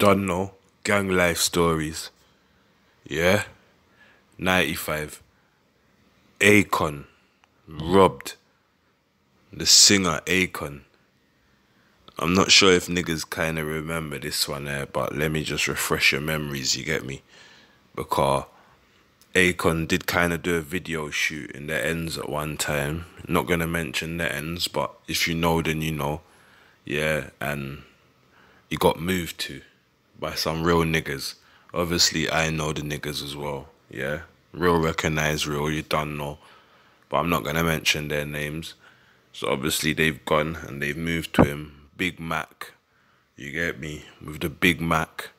Don't know. Gang life stories. Yeah? 95. Akon. Robbed. The singer Akon. I'm not sure if niggas kind of remember this one there, but let me just refresh your memories, you get me? Because Akon did kind of do a video shoot in the ends at one time. Not going to mention the ends, but if you know, then you know. Yeah, and he got moved to by some real niggas. Obviously, I know the niggas as well. Yeah, real recognize real. You don't know, but I'm not gonna mention their names. So obviously they've gone and they've moved to him. Big Mac, you get me with the Big Mac.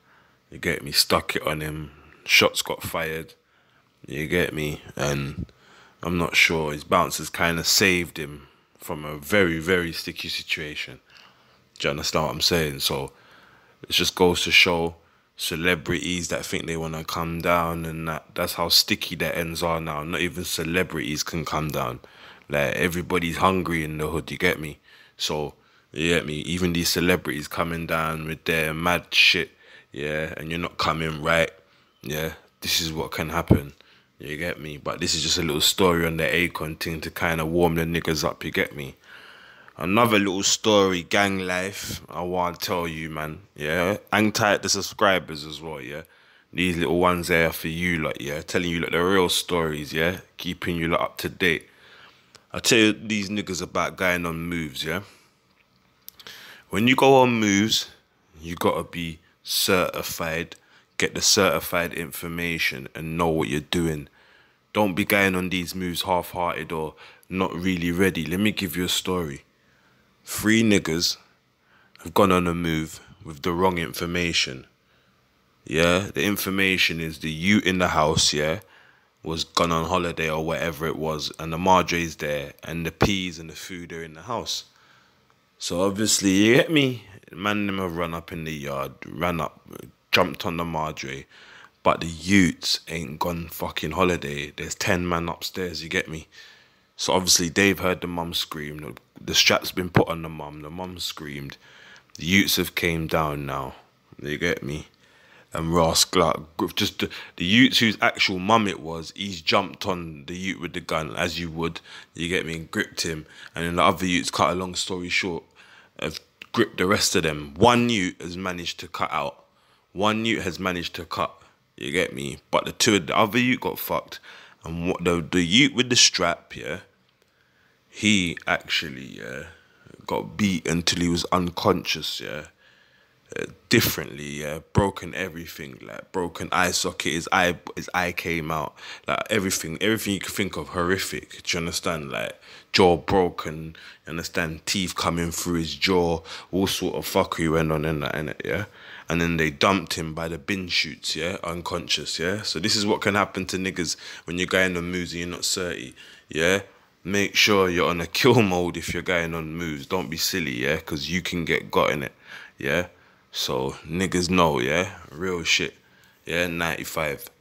You get me stuck it on him. Shots got fired. You get me, and I'm not sure his bouncers kind of saved him from a very very sticky situation. Do you understand what I'm saying? So it just goes to show celebrities that think they want to come down and that that's how sticky their ends are now not even celebrities can come down like everybody's hungry in the hood you get me so you get me even these celebrities coming down with their mad shit yeah and you're not coming right yeah this is what can happen you get me but this is just a little story on the acon thing to kind of warm the niggas up you get me another little story, gang life. I want to tell you, man. Yeah, hang tight the subscribers as well. Yeah, these little ones there for you, like yeah, telling you like the real stories. Yeah, keeping you like up to date. I tell you these niggas about going on moves. Yeah, when you go on moves, you gotta be certified. Get the certified information and know what you're doing. Don't be going on these moves half-hearted or not really ready. Let me give you a story three niggas have gone on a move with the wrong information. Yeah, the information is the you in the house, yeah, was gone on holiday or whatever it was, and the Marjorie's there, and the peas and the food are in the house. So obviously, you get me? Man, them have run up in the yard, ran up, jumped on the Marjorie, but the Utes ain't gone fucking holiday. There's 10 men upstairs, you get me? So obviously Dave heard the mum scream. The, strap's been put on the mum. The mum screamed. The Utes have came down now. You get me? And Ross Clark, just the, the Utes whose actual mum it was, he's jumped on the Ute with the gun, as you would, you get me, and gripped him. And then the other Utes, cut a long story short, have gripped the rest of them. One Ute has managed to cut out. One Ute has managed to cut, you get me? But the two, the other Ute got fucked. And what the, the Ute with the strap, yeah? he actually yeah uh, got beat until he was unconscious yeah uh, differently yeah broken everything like broken eye socket his eye his eye came out like everything everything you could think of horrific do you understand like jaw broken you understand teeth coming through his jaw all sort of fuckery went on in that in it yeah and then they dumped him by the bin shoots, yeah, unconscious, yeah. So this is what can happen to niggas when you're going on moves and you're not 30, yeah make sure you're on a kill mode if you're going on moves. Don't be silly, yeah? Because you can get got in it, yeah? So, niggas know, yeah? Real shit, yeah? 95.